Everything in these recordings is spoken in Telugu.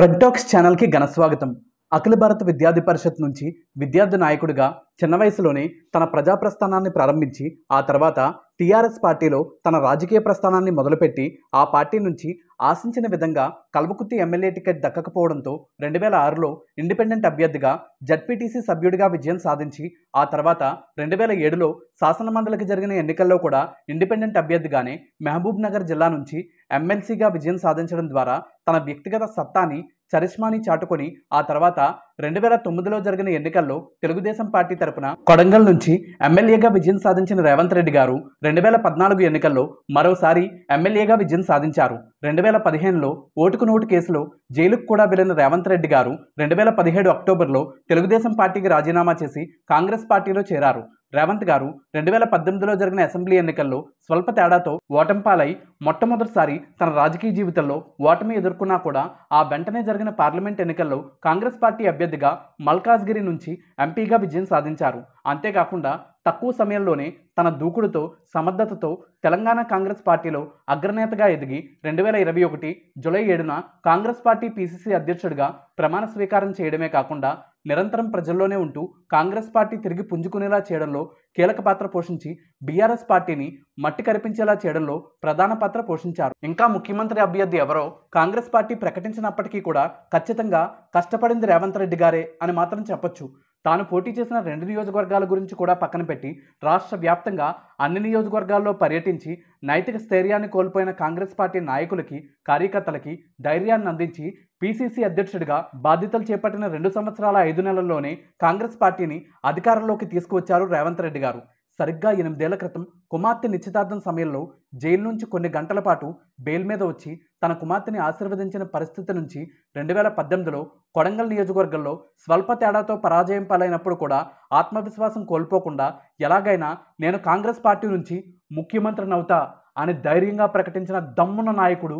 ब्रेडाक्स ानल की घन स्वागतम అఖిల భారత విద్యార్థి పరిషత్ నుంచి విద్యార్థి నాయకుడిగా చిన్న వయసులోనే తన ప్రజా ప్రస్థానాన్ని ప్రారంభించి ఆ తర్వాత టీఆర్ఎస్ పార్టీలో తన రాజకీయ ప్రస్థానాన్ని మొదలుపెట్టి ఆ పార్టీ నుంచి ఆశించిన విధంగా కల్వకుర్తి ఎమ్మెల్యే టికెట్ దక్కకపోవడంతో రెండు వేల ఆరులో ఇండిపెండెంట్ అభ్యర్థిగా జడ్పీటీసీ సభ్యుడిగా విజయం సాధించి ఆ తర్వాత రెండు వేల ఏడులో శాసనమండలికి జరిగిన ఎన్నికల్లో కూడా ఇండిపెండెంట్ అభ్యర్థిగానే మహబూబ్ నగర్ జిల్లా నుంచి ఎమ్మెల్సీగా విజయం సాధించడం ద్వారా తన వ్యక్తిగత సత్తాని చరిష్మాని చాటుకొని ఆ తర్వాత రెండు వేల తొమ్మిదిలో జరిగిన ఎన్నికల్లో తెలుగుదేశం పార్టీ తరపున కొడంగల్ నుంచి ఎమ్మెల్యేగా విజయం సాధించిన రేవంత్ రెడ్డి గారు రెండు వేల పద్నాలుగు ఎన్నికల్లో మరోసారి ఎమ్మెల్యేగా విజయం సాధించారు రెండు వేల పదిహేనులో ఓటుకు నోటు కేసులో జైలుకు కూడా వెళ్లిన రేవంత్ రెడ్డి గారు రెండు వేల పదిహేడు అక్టోబర్లో తెలుగుదేశం పార్టీకి రాజీనామా చేసి కాంగ్రెస్ పార్టీలో చేరారు రేవంత్ గారు రెండు వేల పద్దెనిమిదిలో జరిగిన అసెంబ్లీ ఎన్నికల్లో స్వల్ప తేడాతో ఓటంపాలై మొట్టమొదటిసారి తన రాజకీయ జీవితంలో ఓటమి ఎదుర్కొన్నా కూడా ఆ వెంటనే జరిగిన పార్లమెంట్ ఎన్నికల్లో కాంగ్రెస్ పార్టీ అభ్యర్థిగా మల్కాజ్గిరి నుంచి ఎంపీగా విజయం సాధించారు అంతేకాకుండా తక్కువ సమయంలోనే తన దూకుడుతో సమర్థతతో తెలంగాణ కాంగ్రెస్ పార్టీలో అగ్రనేతగా ఎదిగి రెండు వేల ఇరవై ఒకటి జూలై ఏడున కాంగ్రెస్ పార్టీ పీసీసీ అధ్యక్షుడిగా ప్రమాణ స్వీకారం చేయడమే కాకుండా నిరంతరం ప్రజల్లోనే ఉంటూ కాంగ్రెస్ పార్టీ తిరిగి పుంజుకునేలా చేయడంలో కీలక పాత్ర పోషించి బీఆర్ఎస్ పార్టీని మట్టి కరిపించేలా చేయడంలో ప్రధాన పాత్ర పోషించారు ఇంకా ముఖ్యమంత్రి అభ్యర్థి ఎవరో కాంగ్రెస్ పార్టీ ప్రకటించినప్పటికీ కూడా ఖచ్చితంగా కష్టపడింది రేవంత్ రెడ్డి గారే అని మాత్రం చెప్పొచ్చు తాను పోటీ చేసిన రెండు నియోజకవర్గాల గురించి కూడా పక్కన పెట్టి రాష్ట్ర వ్యాప్తంగా అన్ని నియోజకవర్గాల్లో పర్యటించి నైతిక స్థైర్యాన్ని కోల్పోయిన కాంగ్రెస్ పార్టీ నాయకులకి కార్యకర్తలకి ధైర్యాన్ని అందించి పీసీసీ అధ్యక్షుడిగా బాధ్యతలు చేపట్టిన రెండు సంవత్సరాల ఐదు నెలల్లోనే కాంగ్రెస్ పార్టీని అధికారంలోకి తీసుకువచ్చారు రేవంత్ రెడ్డి గారు సరిగ్గా ఎనిమిదేళ్ల క్రితం కుమార్తె నిశ్చితార్థం సమయంలో జైలు నుంచి కొన్ని గంటల పాటు బెయిల్ మీద వచ్చి తన కుమార్తెని ఆశీర్వదించిన పరిస్థితి నుంచి రెండు వేల పద్దెనిమిదిలో కొడంగల్ నియోజకవర్గంలో స్వల్ప తేడాతో పరాజయం పాలైనప్పుడు కూడా ఆత్మవిశ్వాసం కోల్పోకుండా ఎలాగైనా నేను కాంగ్రెస్ పార్టీ నుంచి ముఖ్యమంత్రిని అవుతా అని ధైర్యంగా ప్రకటించిన దమ్మున నాయకుడు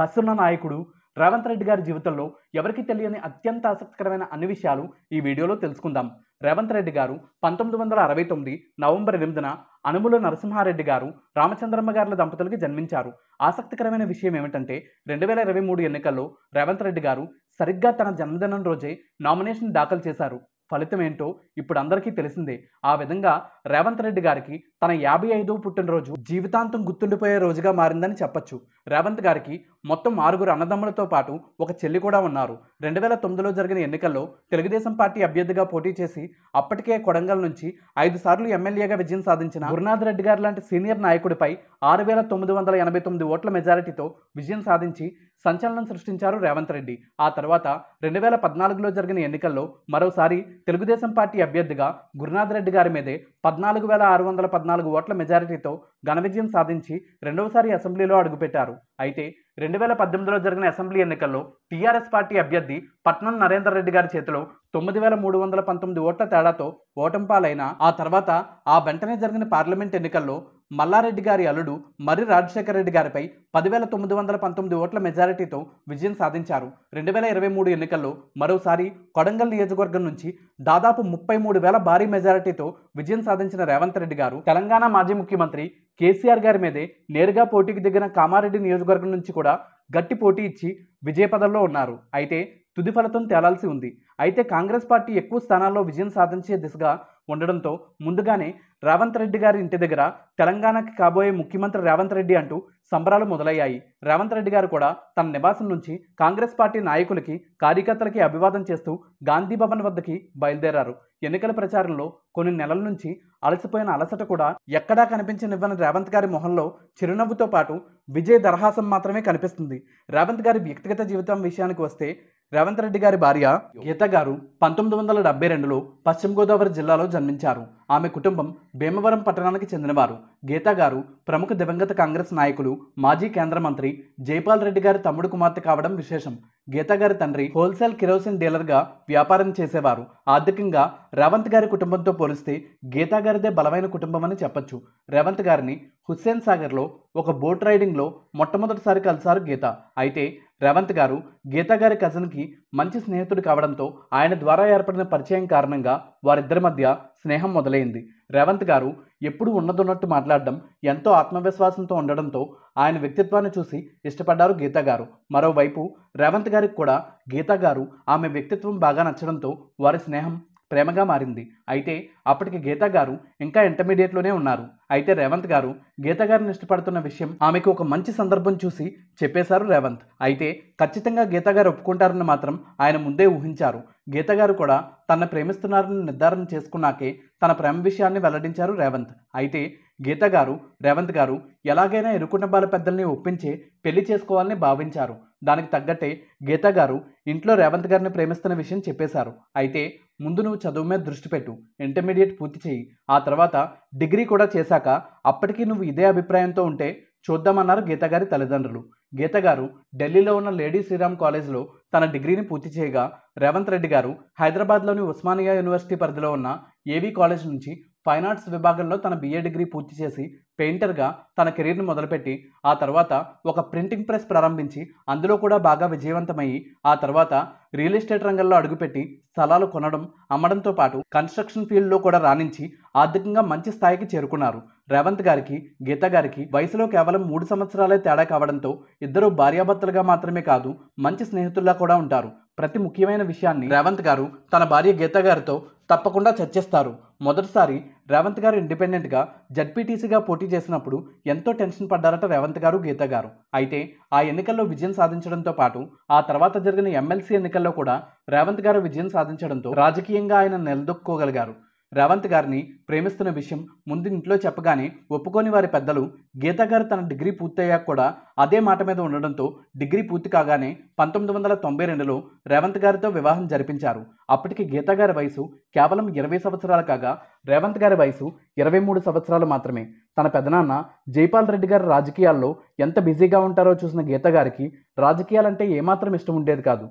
కసున్న నాయకుడు రేవంత్ రెడ్డి గారి జీవితంలో ఎవరికి తెలియని అత్యంత ఆసక్తికరమైన అన్ని విషయాలు ఈ వీడియోలో తెలుసుకుందాం రేవంత్ రెడ్డి గారు పంతొమ్మిది వందల అరవై తొమ్మిది నవంబర్ ఎనిమిదిన అనుముల నరసింహారెడ్డి గారు రామచంద్రమ్మ గారుల దంపతులకి జన్మించారు ఆసక్తికరమైన విషయం ఏమిటంటే రెండు వేల ఇరవై మూడు ఎన్నికల్లో రేవంత్ రెడ్డి గారు సరిగ్గా తన జన్మదినం రోజే నామినేషన్ దాఖలు చేశారు ఫలితం ఏంటో ఇప్పుడు అందరికీ తెలిసిందే ఆ విధంగా రేవంత్ రెడ్డి గారికి తన యాభై ఐదో పుట్టినరోజు జీవితాంతం గుర్తుండిపోయే రోజుగా మారిందని చెప్పొచ్చు రేవంత్ గారికి మొత్తం ఆరుగురు అన్నదమ్ములతో పాటు ఒక చెల్లి కూడా ఉన్నారు రెండు వేల తొమ్మిదిలో జరిగిన ఎన్నికల్లో తెలుగుదేశం పార్టీ అభ్యర్థిగా పోటీ చేసి అప్పటికే కొడంగల్ నుంచి ఐదు సార్లు ఎమ్మెల్యేగా విజయం సాధించిన గురునాథ్ రెడ్డి గారు లాంటి సీనియర్ నాయకుడిపై ఆరు వేల తొమ్మిది వందల ఎనభై తొమ్మిది ఓట్ల మెజారిటీతో విజయం సాధించి సంచలనం సృష్టించారు రేవంత్ రెడ్డి ఆ తర్వాత రెండు వేల పద్నాలుగులో జరిగిన ఎన్నికల్లో మరోసారి తెలుగుదేశం పార్టీ అభ్యర్థిగా గురునాథ్ రెడ్డి గారి మీదే పద్నాలుగు వేల ఆరు వందల పద్నాలుగు ఓట్ల మెజారిటీతో ఘన విజయం సాధించి రెండవసారి అసెంబ్లీలో అడుగుపెట్టారు అయితే రెండు వేల పద్దెనిమిదిలో జరిగిన అసెంబ్లీ ఎన్నికల్లో టీఆర్ఎస్ పార్టీ అభ్యర్థి పట్నం నరేందర్ రెడ్డి గారి చేతిలో తొమ్మిది వేల మూడు వందల పంతొమ్మిది ఓట్ల తేడాతో ఓటంపాలైన ఆ తర్వాత ఆ వెంటనే జరిగిన పార్లమెంట్ ఎన్నికల్లో మల్లారెడ్డి గారి అల్లుడు మర్రి రాజశేఖర రెడ్డి గారిపై పదివేల తొమ్మిది వందల పంతొమ్మిది ఓట్ల మెజారిటీతో విజయం సాధించారు రెండు వేల ఇరవై మూడు ఎన్నికల్లో మరోసారి కొడంగల్ నియోజకవర్గం నుంచి దాదాపు ముప్పై మూడు వేల భారీ మెజారిటీతో విజయం సాధించిన రేవంత్ రెడ్డి గారు తెలంగాణ మాజీ ముఖ్యమంత్రి కేసీఆర్ గారి మీదే నేరుగా పోటీకి దిగిన కామారెడ్డి నియోజకవర్గం నుంచి కూడా గట్టి పోటీ ఇచ్చి విజయపదంలో ఉన్నారు అయితే తుది ఫలితం తేలాల్సి ఉంది అయితే కాంగ్రెస్ పార్టీ ఎక్కువ స్థానాల్లో విజయం సాధించే దిశగా ఉండడంతో ముందుగానే రేవంత్ రెడ్డి గారి ఇంటి దగ్గర తెలంగాణకి కాబోయే ముఖ్యమంత్రి రేవంత్ రెడ్డి అంటూ సంబరాలు మొదలయ్యాయి రేవంత్ రెడ్డి గారు కూడా తన నివాసం నుంచి కాంగ్రెస్ పార్టీ నాయకులకి కార్యకర్తలకి అభివాదం చేస్తూ గాంధీ భవన్ వద్దకి బయలుదేరారు ఎన్నికల ప్రచారంలో కొన్ని నెలల నుంచి అలసిపోయిన అలసట కూడా ఎక్కడా కనిపించనివ్వని రేవంత్ గారి మొహంలో చిరునవ్వుతో పాటు విజయ దరహాసం మాత్రమే కనిపిస్తుంది రేవంత్ గారి వ్యక్తిగత జీవితం విషయానికి వస్తే రేవంత్ రెడ్డి గారి భార్య గీత గారు పంతొమ్మిది వందల డెబ్బై రెండులో పశ్చిమ గోదావరి జిల్లాలో జన్మించారు ఆమె కుటుంబం భీమవరం పట్టణానికి చెందినవారు గీత గారు ప్రముఖ దివంగత కాంగ్రెస్ నాయకులు మాజీ కేంద్ర మంత్రి జైపాల్ రెడ్డి గారి తమ్ముడు కుమార్తె కావడం విశేషం గీత గారి తండ్రి హోల్సేల్ కిరోసిన్ డీలర్గా వ్యాపారం చేసేవారు ఆర్థికంగా రేవంత్ గారి కుటుంబంతో పోలిస్తే గీతా గారిదే బలమైన కుటుంబం అని చెప్పొచ్చు రేవంత్ గారిని హుస్సేన్ సాగర్లో ఒక బోట్ రైడింగ్లో మొట్టమొదటిసారి కలిశారు గీత అయితే రేవంత్ గారు గీత గారి కజిన్కి మంచి స్నేహితుడు కావడంతో ఆయన ద్వారా ఏర్పడిన పరిచయం కారణంగా వారిద్దరి మధ్య స్నేహం మొదలైంది రేవంత్ గారు ఎప్పుడు ఉన్నదున్నట్టు మాట్లాడడం ఎంతో ఆత్మవిశ్వాసంతో ఉండడంతో ఆయన వ్యక్తిత్వాన్ని చూసి ఇష్టపడ్డారు గీత గారు మరోవైపు రేవంత్ గారికి కూడా గీత గారు ఆమె వ్యక్తిత్వం బాగా నచ్చడంతో వారి స్నేహం ప్రేమగా మారింది అయితే అప్పటికి గీతా గారు ఇంకా ఇంటర్మీడియట్లోనే ఉన్నారు అయితే రేవంత్ గారు గీతా గారిని ఇష్టపడుతున్న విషయం ఆమెకు ఒక మంచి సందర్భం చూసి చెప్పేశారు రేవంత్ అయితే ఖచ్చితంగా గీత గారు ఒప్పుకుంటారని మాత్రం ఆయన ముందే ఊహించారు గీతా గారు కూడా తన ప్రేమిస్తున్నారని నిర్ధారణ చేసుకున్నాకే తన ప్రేమ విషయాన్ని వెల్లడించారు రేవంత్ అయితే గీత గారు రేవంత్ గారు ఎలాగైనా ఇరు కుటుంబాల పెద్దల్ని ఒప్పించి పెళ్లి చేసుకోవాలని భావించారు దానికి తగ్గట్టే గీత గారు ఇంట్లో రేవంత్ గారిని ప్రేమిస్తున్న విషయం చెప్పేశారు అయితే ముందు నువ్వు చదువు మీద దృష్టి పెట్టు ఇంటర్మీడియట్ పూర్తి చేయి ఆ తర్వాత డిగ్రీ కూడా చేశాక అప్పటికీ నువ్వు ఇదే అభిప్రాయంతో ఉంటే చూద్దామన్నారు గీతగారి తల్లిదండ్రులు గీతగారు ఢిల్లీలో ఉన్న లేడీ శ్రీరామ్ కాలేజ్లో తన డిగ్రీని పూర్తి చేయగా రేవంత్ రెడ్డి గారు హైదరాబాద్లోని ఉస్మానియా యూనివర్సిటీ పరిధిలో ఉన్న ఏవీ కాలేజ్ నుంచి ఫైన్ ఆర్ట్స్ విభాగంలో తన బిఏ డిగ్రీ పూర్తి చేసి పెయింటర్గా తన కెరీర్ను మొదలుపెట్టి ఆ తర్వాత ఒక ప్రింటింగ్ ప్రెస్ ప్రారంభించి అందులో కూడా బాగా విజయవంతమయ్యి ఆ తర్వాత రియల్ ఎస్టేట్ రంగంలో అడుగుపెట్టి స్థలాలు కొనడం అమ్మడంతో పాటు కన్స్ట్రక్షన్ ఫీల్డ్లో కూడా రాణించి ఆర్థికంగా మంచి స్థాయికి చేరుకున్నారు రేవంత్ గారికి గీత గారికి వయసులో కేవలం మూడు సంవత్సరాలే తేడా కావడంతో ఇద్దరు భార్యాభర్తలుగా మాత్రమే కాదు మంచి స్నేహితుల్లా కూడా ఉంటారు ప్రతి ముఖ్యమైన విషయాన్ని రేవంత్ గారు తన భార్య గీత గారితో తప్పకుండా చర్చిస్తారు మొదటిసారి రేవంత్ గారు ఇండిపెండెంట్గా జడ్పీటీసీగా పోటీ చేసినప్పుడు ఎంతో టెన్షన్ పడ్డారట రేవంత్ గారు గీత గారు అయితే ఆ ఎన్నికల్లో విజయం సాధించడంతో పాటు ఆ తర్వాత జరిగిన ఎమ్మెల్సీ ఎన్నికల్లో కూడా రేవంత్ గారు విజయం సాధించడంతో రాజకీయంగా ఆయన నిలదొక్కోగలిగారు రేవంత్ గారిని ప్రేమిస్తున్న విషయం ముందు ఇంట్లో చెప్పగానే ఒప్పుకోని వారి పెద్దలు గీతా గారు తన డిగ్రీ పూర్తయ్యాక కూడా అదే మాట మీద ఉండడంతో డిగ్రీ పూర్తి కాగానే పంతొమ్మిది వందల తొంభై రెండులో రేవంత్ గారితో వివాహం జరిపించారు అప్పటికి గీతా గారి వయసు కేవలం ఇరవై సంవత్సరాలు కాగా రేవంత్ గారి వయసు ఇరవై మూడు సంవత్సరాలు మాత్రమే తన పెదనాన్న జైపాల్ రెడ్డి గారి రాజకీయాల్లో ఎంత బిజీగా ఉంటారో చూసిన గీత గారికి రాజకీయాలంటే ఏమాత్రం ఇష్టం ఉండేది కాదు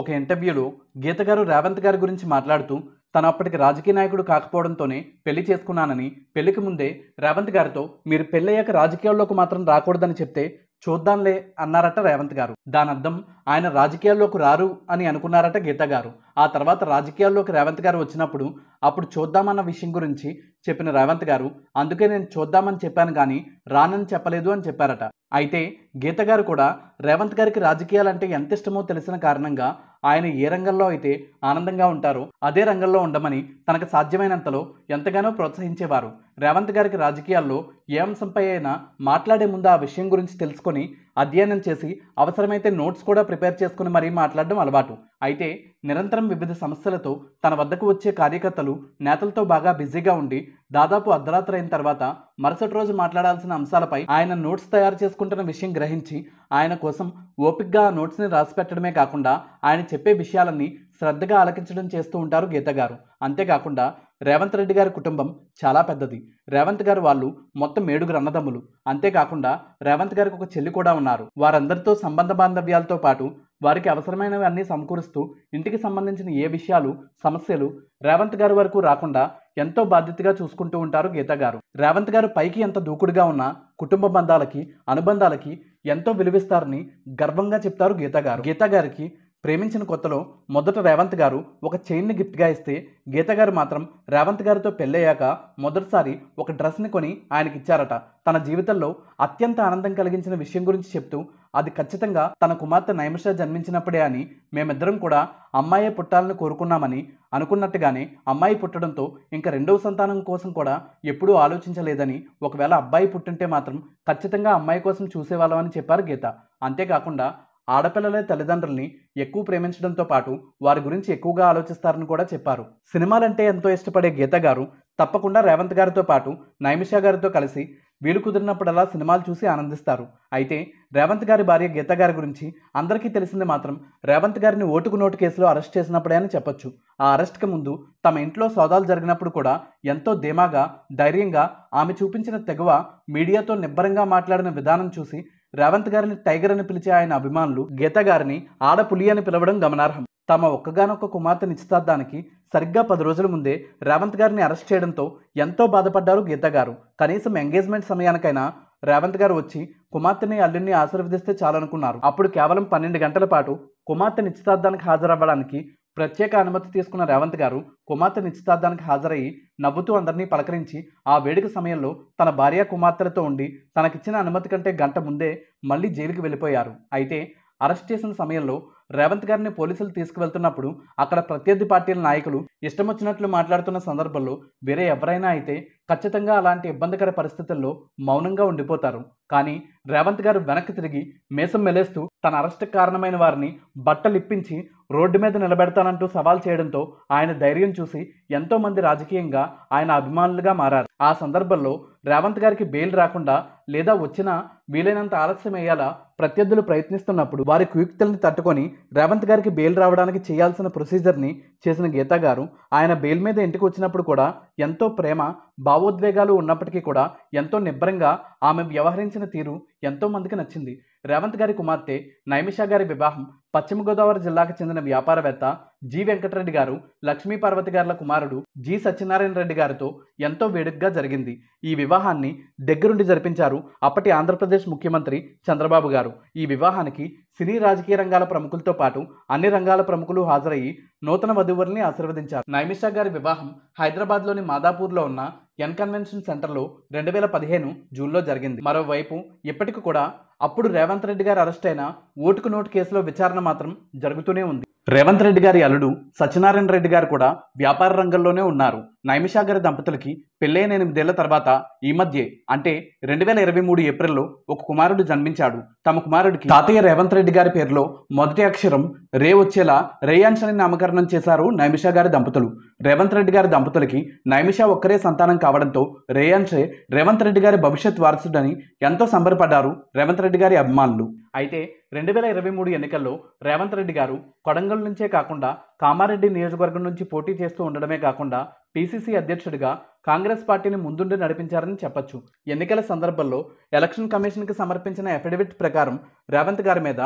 ఒక ఇంటర్వ్యూలో గీతగారు రేవంత్ గారి గురించి మాట్లాడుతూ తను అప్పటికి రాజకీయ నాయకుడు కాకపోవడంతోనే పెళ్లి చేసుకున్నానని పెళ్లికి ముందే రేవంత్ గారితో మీరు పెళ్ళయ్యాక రాజకీయాల్లోకి మాత్రం రాకూడదని చెప్తే చూద్దాంలే అన్నారట రేవంత్ గారు దానర్థం ఆయన రాజకీయాల్లోకి రారు అని అనుకున్నారట గీత గారు ఆ తర్వాత రాజకీయాల్లోకి రేవంత్ గారు వచ్చినప్పుడు అప్పుడు చూద్దామన్న విషయం గురించి చెప్పిన రేవంత్ గారు అందుకే నేను చూద్దామని చెప్పాను కానీ రానని చెప్పలేదు అని చెప్పారట అయితే గీత గారు కూడా రేవంత్ గారికి రాజకీయాలు అంటే ఎంత ఇష్టమో తెలిసిన కారణంగా ఆయన ఏ రంగంలో అయితే ఆనందంగా ఉంటారో అదే రంగంలో ఉండమని తనకు సాధ్యమైనంతలో ఎంతగానో ప్రోత్సహించేవారు రేవంత్ గారికి రాజకీయాల్లో ఏ అంశంపై అయినా మాట్లాడే ముందు ఆ విషయం గురించి తెలుసుకొని అధ్యయనం చేసి అవసరమైతే నోట్స్ కూడా ప్రిపేర్ చేసుకుని మరీ మాట్లాడడం అలవాటు అయితే నిరంతరం వివిధ సమస్యలతో తన వద్దకు వచ్చే కార్యకర్తలు నేతలతో బాగా బిజీగా ఉండి దాదాపు అర్ధరాత్రి అయిన తర్వాత మరుసటి రోజు మాట్లాడాల్సిన అంశాలపై ఆయన నోట్స్ తయారు చేసుకుంటున్న విషయం గ్రహించి ఆయన కోసం ఓపిక్గా ఆ నోట్స్ని రాసి పెట్టడమే కాకుండా ఆయన చెప్పే విషయాలన్నీ శ్రద్ధగా ఆలకించడం చేస్తూ ఉంటారు గీత గారు అంతేకాకుండా రేవంత్ రెడ్డి గారి కుటుంబం చాలా పెద్దది రేవంత్ గారు వాళ్ళు మొత్తం ఏడుగురు అన్నదమ్ములు అంతేకాకుండా రేవంత్ గారికి ఒక చెల్లి కూడా ఉన్నారు వారందరితో సంబంధ బాంధవ్యాలతో పాటు వారికి అవసరమైనవి అన్నీ సమకూరుస్తూ ఇంటికి సంబంధించిన ఏ విషయాలు సమస్యలు రేవంత్ గారి వరకు రాకుండా ఎంతో బాధ్యతగా చూసుకుంటూ ఉంటారు గీత గారు రేవంత్ గారు పైకి ఎంత దూకుడుగా ఉన్నా కుటుంబ బంధాలకి అనుబంధాలకి ఎంతో విలువిస్తారని గర్వంగా చెప్తారు గీత గారు గీత గారికి ప్రేమించిన కొత్తలో మొదట రేవంత్ గారు ఒక చైన్ని గిఫ్ట్గా ఇస్తే గీత గారు మాత్రం రేవంత్ గారితో పెళ్ళయ్యాక మొదటిసారి ఒక డ్రెస్ని కొని ఆయనకిచ్చారట తన జీవితంలో అత్యంత ఆనందం కలిగించిన విషయం గురించి చెప్తూ అది ఖచ్చితంగా తన కుమార్తె నైమిష జన్మించినప్పుడే అని మేమిద్దరం కూడా అమ్మాయే పుట్టాలని కోరుకున్నామని అనుకున్నట్టుగానే అమ్మాయి పుట్టడంతో ఇంకా రెండవ సంతానం కోసం కూడా ఎప్పుడూ ఆలోచించలేదని ఒకవేళ అబ్బాయి పుట్టింటే మాత్రం ఖచ్చితంగా అమ్మాయి కోసం చూసేవాళ్ళమని చెప్పారు గీత అంతేకాకుండా ఆడపిల్లలే తల్లిదండ్రుల్ని ఎక్కువ ప్రేమించడంతో పాటు వారి గురించి ఎక్కువగా ఆలోచిస్తారని కూడా చెప్పారు సినిమాలంటే ఎంతో ఇష్టపడే గీత గారు తప్పకుండా రేవంత్ గారితో పాటు నైమిషా గారితో కలిసి వీలు కుదిరినప్పుడల్లా సినిమాలు చూసి ఆనందిస్తారు అయితే రేవంత్ గారి భార్య గీత గారి గురించి అందరికీ తెలిసింది మాత్రం రేవంత్ గారిని ఓటుకు నోటు కేసులో అరెస్ట్ చేసినప్పుడే అని చెప్పొచ్చు ఆ అరెస్ట్కి ముందు తమ ఇంట్లో సోదాలు జరిగినప్పుడు కూడా ఎంతో ధీమాగా ధైర్యంగా ఆమె చూపించిన తెగువ మీడియాతో నిబ్బరంగా మాట్లాడిన విధానం చూసి రేవంత్ గారిని టైగర్ అని పిలిచే ఆయన అభిమానులు గీత గారిని ఆడపులి అని పిలవడం గమనార్హం తమ ఒక్కగానొక్క కుమార్తె నిశ్చితార్థానికి సరిగ్గా పది రోజుల ముందే రేవంత్ గారిని అరెస్ట్ చేయడంతో ఎంతో బాధపడ్డారు గీత గారు కనీసం ఎంగేజ్మెంట్ సమయానికైనా రేవంత్ గారు వచ్చి కుమార్తెని అల్లుడిని ఆశీర్వదిస్తే చాలనుకున్నారు అప్పుడు కేవలం పన్నెండు గంటల పాటు కుమార్తె నిశ్చితార్థానికి హాజరవ్వడానికి ప్రత్యేక అనుమతి తీసుకున్న రేవంత్ గారు కుమార్తె నిశ్చితార్థానికి హాజరయ్యి నవ్వుతూ అందరినీ పలకరించి ఆ వేడుక సమయంలో తన భార్య కుమార్తెలతో ఉండి తనకిచ్చిన అనుమతి కంటే గంట ముందే మళ్ళీ జైలుకి వెళ్ళిపోయారు అయితే అరెస్ట్ చేసిన సమయంలో రేవంత్ గారిని పోలీసులు తీసుకువెళ్తున్నప్పుడు అక్కడ ప్రత్యర్థి పార్టీల నాయకులు ఇష్టం వచ్చినట్లు మాట్లాడుతున్న సందర్భంలో వేరే ఎవరైనా అయితే ఖచ్చితంగా అలాంటి ఇబ్బందికర పరిస్థితుల్లో మౌనంగా ఉండిపోతారు కానీ రేవంత్ గారు వెనక్కి తిరిగి మేసం మెలేస్తూ తన అరెస్ట్ కారణమైన వారిని బట్టలిప్పించి రోడ్డు మీద నిలబెడతానంటూ సవాల్ చేయడంతో ఆయన ధైర్యం చూసి ఎంతోమంది రాజకీయంగా ఆయన అభిమానులుగా మారారు ఆ సందర్భంలో రేవంత్ గారికి బెయిల్ రాకుండా లేదా వచ్చినా వీలైనంత ఆలస్యం అయ్యేలా ప్రత్యర్థులు ప్రయత్నిస్తున్నప్పుడు వారి కుయుక్తుల్ని తట్టుకొని రేవంత్ గారికి బెయిల్ రావడానికి చేయాల్సిన ప్రొసీజర్ని చేసిన గీతా గారు ఆయన బెయిల్ మీద ఇంటికి వచ్చినప్పుడు కూడా ఎంతో ప్రేమ భావోద్వేగాలు ఉన్నప్పటికీ కూడా ఎంతో నిబ్బరంగా ఆమె వ్యవహరించిన తీరు ఎంతోమందికి నచ్చింది రేవంత్ గారి కుమార్తె నైమిషా గారి వివాహం పశ్చిమ గోదావరి జిల్లాకు చెందిన వ్యాపారవేత్త జి వెంకటరెడ్డి గారు లక్ష్మీ పార్వతి గారుల కుమారుడు జి సత్యనారాయణ రెడ్డి గారితో ఎంతో వేడుకగా జరిగింది ఈ వివాహాన్ని దగ్గరుండి జరిపించారు అప్పటి ఆంధ్రప్రదేశ్ ముఖ్యమంత్రి చంద్రబాబు గారు ఈ వివాహానికి సినీ రాజకీయ రంగాల ప్రముఖులతో పాటు అన్ని రంగాల ప్రముఖులు హాజరయ్యి నూతన వధువుల్ని ఆశీర్వదించారు నైమిషా గారి వివాహం హైదరాబాద్లోని మాదాపూర్లో ఉన్న ఎన్ కన్వెన్షన్ సెంటర్లో రెండు వేల పదిహేను జూన్లో జరిగింది మరోవైపు ఇప్పటికి కూడా అప్పుడు రేవంత్ రెడ్డి గారు అరెస్ట్ అయిన ఓటుకు నోటు కేసులో విచారణ మాత్రం జరుగుతూనే ఉంది రేవంత్ రెడ్డి గారి అల్లుడు సత్యనారాయణ రెడ్డి గారు కూడా వ్యాపార రంగంలోనే ఉన్నారు నైమిషా గారి దంపతులకి పెళ్ళైన ఎనిమిదేళ్ల తర్వాత ఈ మధ్య అంటే రెండు వేల ఇరవై మూడు ఏప్రిల్లో ఒక కుమారుడు జన్మించాడు తమ కుమారుడికి తాతయ్య రేవంత్ రెడ్డి గారి పేరులో మొదటి అక్షరం రే వచ్చేలా రేయాన్స్ అని నామకరణం చేశారు నైమిషా గారి దంపతులు రేవంత్ రెడ్డి గారి దంపతులకి నైమిషా ఒక్కరే సంతానం కావడంతో రేయాన్సే రేవంత్ రెడ్డి గారి భవిష్యత్ వారసుడని ఎంతో సంబరపడ్డారు రేవంత్ రెడ్డి గారి అభిమానులు అయితే రెండు వేల ఇరవై మూడు ఎన్నికల్లో రేవంత్ రెడ్డి గారు కొడంగల్ నుంచే కాకుండా కామారెడ్డి నియోజకవర్గం నుంచి పోటీ చేస్తూ ఉండడమే కాకుండా పీసీసీ అధ్యక్షుడిగా కాంగ్రెస్ పార్టీని ముందుండి నడిపించారని చెప్పొచ్చు ఎన్నికల సందర్భంలో ఎలక్షన్ కమిషన్కి సమర్పించిన అఫిడవిట్ ప్రకారం రేవంత్ గారి మీద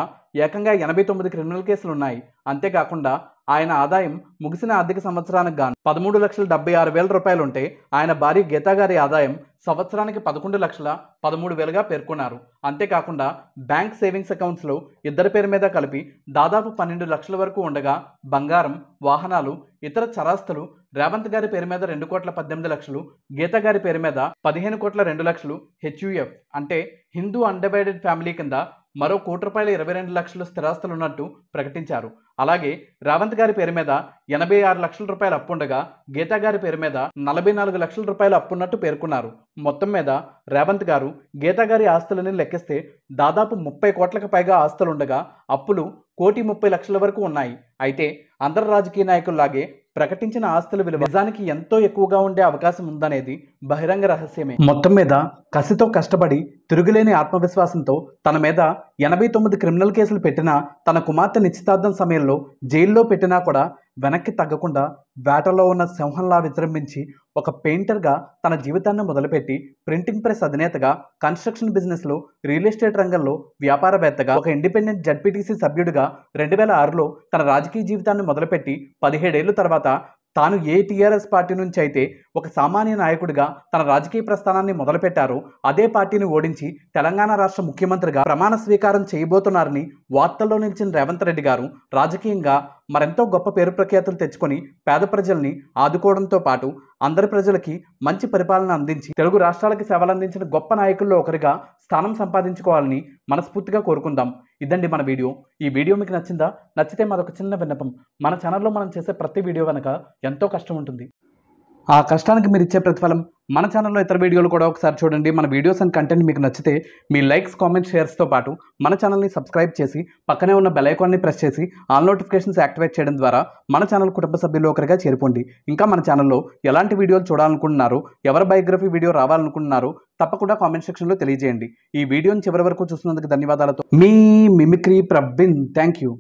ఏకంగా ఎనభై తొమ్మిది క్రిమినల్ కేసులున్నాయి అంతేకాకుండా ఆయన ఆదాయం ముగిసిన ఆర్థిక సంవత్సరానికి గాను పదమూడు లక్షల డెబ్బై ఆరు వేల రూపాయలుంటే ఆయన భార్య గీతా గారి ఆదాయం సంవత్సరానికి పదకొండు లక్షల పదమూడు వేలుగా పేర్కొన్నారు అంతేకాకుండా బ్యాంక్ సేవింగ్స్ అకౌంట్స్లో ఇద్దరి పేరు మీద కలిపి దాదాపు పన్నెండు లక్షల వరకు ఉండగా బంగారం వాహనాలు ఇతర చరాస్తులు రేవంత్ గారి పేరు మీద రెండు కోట్ల పద్దెనిమిది లక్షలు గీత గారి పేరు మీద పదిహేను కోట్ల రెండు లక్షలు హెచ్యుఎఫ్ అంటే హిందూ అన్డివైడెడ్ ఫ్యామిలీ కింద మరో కోటి రూపాయల ఇరవై రెండు లక్షల స్థిరాస్తులున్నట్టు ప్రకటించారు అలాగే రావంత్ గారి పేరు మీద ఎనభై ఆరు లక్షల రూపాయలు అప్పుండగా గీతా గారి పేరు మీద నలభై నాలుగు లక్షల రూపాయలు అప్పున్నట్టు పేర్కొన్నారు మొత్తం మీద రేవంత్ గారు గీతా గారి ఆస్తులని లెక్కిస్తే దాదాపు ముప్పై కోట్లకు పైగా ఆస్తులుండగా అప్పులు కోటి ముప్పై లక్షల వరకు ఉన్నాయి అయితే అందరు రాజకీయ నాయకుల్లాగే ప్రకటించిన ఆస్తుల విలువ నిజానికి ఎంతో ఎక్కువగా ఉండే అవకాశం ఉందనేది బహిరంగ రహస్యమే మొత్తం మీద కసితో కష్టపడి తిరుగులేని ఆత్మవిశ్వాసంతో తన మీద ఎనభై తొమ్మిది క్రిమినల్ కేసులు పెట్టినా తన కుమార్తె నిశ్చితార్థం సమయంలో జైల్లో పెట్టినా కూడా వెనక్కి తగ్గకుండా వేటలో ఉన్న సింహంలా విజృంభించి ఒక పెయింటర్గా తన జీవితాన్ని మొదలుపెట్టి ప్రింటింగ్ ప్రెస్ అధినేతగా కన్స్ట్రక్షన్ బిజినెస్లో రియల్ ఎస్టేట్ రంగంలో వ్యాపారవేత్తగా ఒక ఇండిపెండెంట్ జడ్పీటీసీ సభ్యుడిగా రెండు వేల ఆరులో తన రాజకీయ జీవితాన్ని మొదలుపెట్టి పదిహేడేళ్ల తర్వాత తాను ఏ టీఆర్ఎస్ పార్టీ నుంచి అయితే ఒక సామాన్య నాయకుడిగా తన రాజకీయ ప్రస్థానాన్ని మొదలుపెట్టారో అదే పార్టీని ఓడించి తెలంగాణ రాష్ట్ర ముఖ్యమంత్రిగా ప్రమాణ స్వీకారం చేయబోతున్నారని వార్తల్లో నిలిచిన రేవంత్ రెడ్డి గారు రాజకీయంగా మరెంతో గొప్ప పేరు ప్రఖ్యాతులు తెచ్చుకొని పేద ప్రజల్ని ఆదుకోవడంతో పాటు అందరి ప్రజలకి మంచి పరిపాలన అందించి తెలుగు రాష్ట్రాలకి సేవలందించిన గొప్ప నాయకుల్లో ఒకరిగా స్థానం సంపాదించుకోవాలని మనస్ఫూర్తిగా కోరుకుందాం ఇదండి మన వీడియో ఈ వీడియో మీకు నచ్చిందా నచ్చితే మరొక చిన్న విన్నపం మన ఛానల్లో మనం చేసే ప్రతి వీడియో కనుక ఎంతో కష్టం ఉంటుంది ఆ కష్టానికి మీరు ఇచ్చే ప్రతిఫలం మన ఛానల్లో ఇతర వీడియోలు కూడా ఒకసారి చూడండి మన వీడియోస్ అండ్ కంటెంట్ మీకు నచ్చితే మీ లైక్స్ కామెంట్స్ షేర్స్తో పాటు మన ఛానల్ని సబ్స్క్రైబ్ చేసి పక్కనే ఉన్న బెలైకాన్ని ప్రెస్ చేసి ఆల్ నోటిఫికేషన్స్ యాక్టివేట్ చేయడం ద్వారా మన ఛానల్ కుటుంబ సభ్యులు ఒకరిగా చేరుకోండి ఇంకా మన ఛానల్లో ఎలాంటి వీడియోలు చూడాలనుకుంటున్నారు ఎవరి బయోగ్రఫీ వీడియో రావాలనుకుంటున్నారు తప్పకుండా కామెంట్ సెక్షన్లో తెలియజేయండి ఈ వీడియోని చివరి వరకు చూసినందుకు ధన్యవాదాలతో మీ మిమిక్రీ ప్రవీణ్ థ్యాంక్ యూ